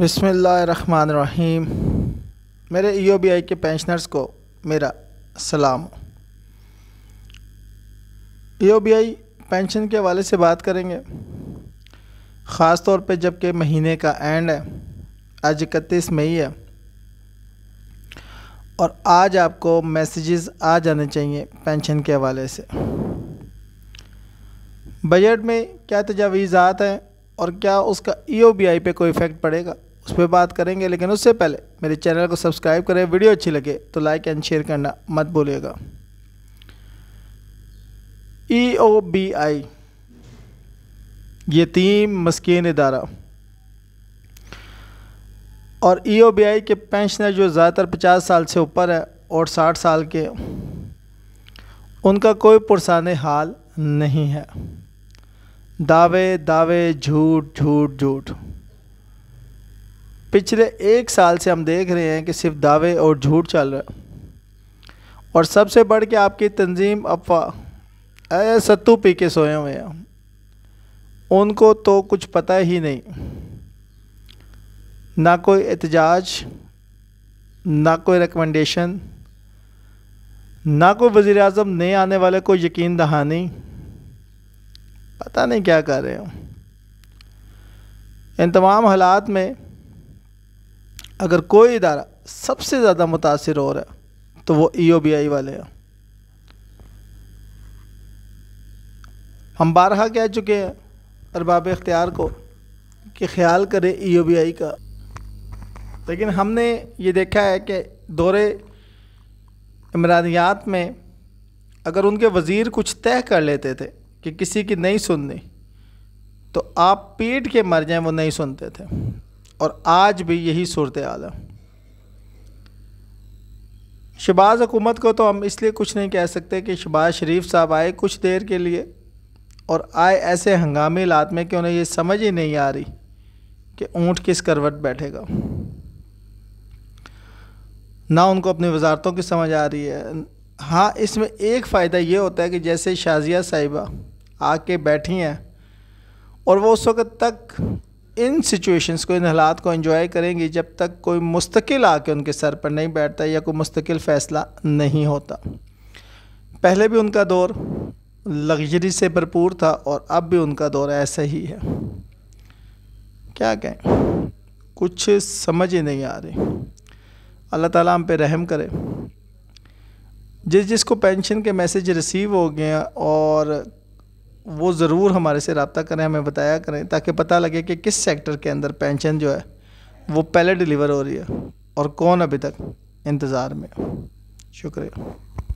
बसमीम मेरे ई O B I के पेंशनर्स को मेरा सलाम ई ओ बी आई पेंशन के हवाले से बात करेंगे ख़ास तौर पे जबकि महीने का एंड है आज इकतीस मई है और आज आपको मैसेजेस आ जाने चाहिए पेंशन के हवाले से बजट में क्या तजावीज़ात हैं और क्या उसका ई ओ बी आई पर कोई इफ़ेक्ट पड़ेगा उस पर बात करेंगे लेकिन उससे पहले मेरे चैनल को सब्सक्राइब करें वीडियो अच्छी लगे तो लाइक एंड शेयर करना मत भूलिएगा ई ओ बी आई यतीम मस्किन इदारा और ई ओ बी आई के पेंशनर जो ज़्यादातर पचास साल से ऊपर है और साठ साल के उनका कोई पुरसान हाल नहीं है दावे दावे झूठ झूठ झूठ पिछले एक साल से हम देख रहे हैं कि सिर्फ दावे और झूठ चल रहा है और सबसे बढ़ के आपकी तंजीम अफवाह सत्तू पी के सोए हुए हैं उनको तो कुछ पता ही नहीं ना कोई एहतजाज ना कोई रिकमेंडेशन ना कोई वज़ी अजम नए आने वाले को यकीन दहानी पता नहीं क्या कर रहे हो इन तमाम हालात में अगर कोई इदारा सबसे ज़्यादा मुतासर हो रहा है तो वो ई ओ बी आई वाले हैं हम बारहा कह चुके हैं अरबाब इख्तियार को कि ख्याल करें ई ओ बी आई का लेकिन हमने ये देखा है कि दौरे इमरानियात में अगर उनके वज़ीर कुछ तय कर लेते थे कि किसी की नहीं सुननी तो आप पीट के मर जाएं वो नहीं सुनते थे और आज भी यही सूरत हाल है शबाज़ हुकूमत को तो हम इसलिए कुछ नहीं कह सकते कि शबाज शरीफ साहब आए कुछ देर के लिए और आए ऐसे हंगामी हालात में कि उन्हें ये समझ ही नहीं आ रही कि ऊँट किस करवट बैठेगा ना उनको अपनी वजारतों की समझ आ रही है हाँ इसमें एक फ़ायदा ये होता है कि जैसे शाजिया साहिबा आके बैठी हैं और वो उस वक़्त तक इन सिचुएशंस को इन हालात को इन्जॉय करेंगे जब तक कोई मुस्तकिल आके उनके सर पर नहीं बैठता या कोई मुस्तकिल फ़ैसला नहीं होता पहले भी उनका दौर लग्जरी से भरपूर था और अब भी उनका दौर ऐसा ही है क्या कहें कुछ समझ ही नहीं आ रही अल्लाह ताला हम पे रहम करे जिस जिसको पेंशन के मैसेज रिसीव हो गए और वो ज़रूर हमारे से रबता करें हमें बताया करें ताकि पता लगे कि किस सेक्टर के अंदर पेंशन जो है वो पहले डिलीवर हो रही है और कौन अभी तक इंतज़ार में शुक्रिया